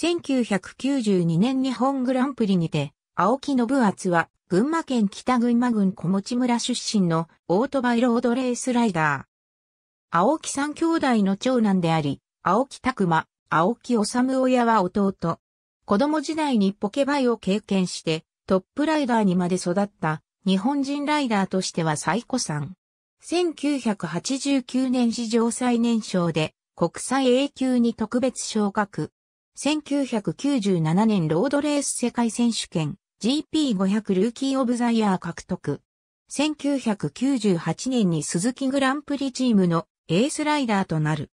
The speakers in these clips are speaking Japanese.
1992年日本グランプリにて、青木信厚は、群馬県北群馬郡小持村出身のオートバイロードレースライダー。青木三兄弟の長男であり、青木拓馬、青木治親は弟。子供時代にポケバイを経験して、トップライダーにまで育った日本人ライダーとしては最古参。1989年史上最年少で国際 A 級に特別昇格。1997年ロードレース世界選手権 GP500 ルーキーオブザイヤー獲得。1998年に鈴木グランプリチームのエースライダーとなる。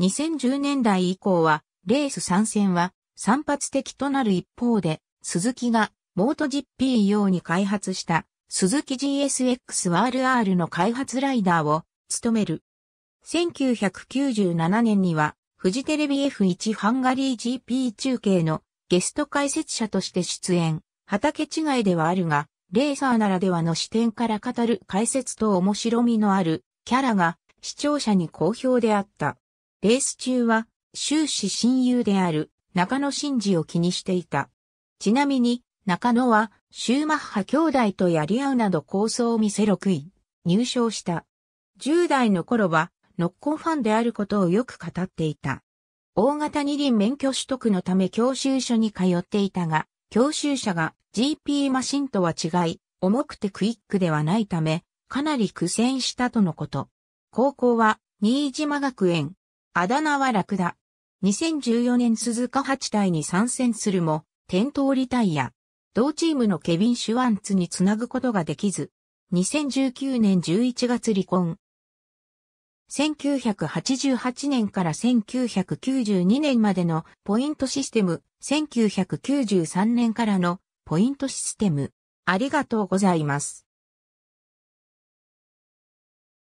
2010年代以降は、レース参戦は散発的となる一方で、鈴木がモート GP 用に開発した鈴木 GSX-RR の開発ライダーを務める。1997年にはフジテレビ F1 ハンガリー GP 中継のゲスト解説者として出演。畑違いではあるが、レーサーならではの視点から語る解説と面白みのあるキャラが視聴者に好評であった。レース中は終始親友である中野真嗣を気にしていた。ちなみに中野はシューマッハ兄弟とやり合うなど構想を見せ6位入賞した。10代の頃はノッコンファンであることをよく語っていた。大型二輪免許取得のため教習所に通っていたが、教習者が GP マシンとは違い、重くてクイックではないため、かなり苦戦したとのこと。高校は、新島学園。あだ名は楽だ。2014年鈴鹿八隊に参戦するも、転倒リタイア。同チームのケビン・シュワンツにつなぐことができず、2019年11月離婚。1988年から1992年までのポイントシステム、1993年からのポイントシステム。ありがとうございます。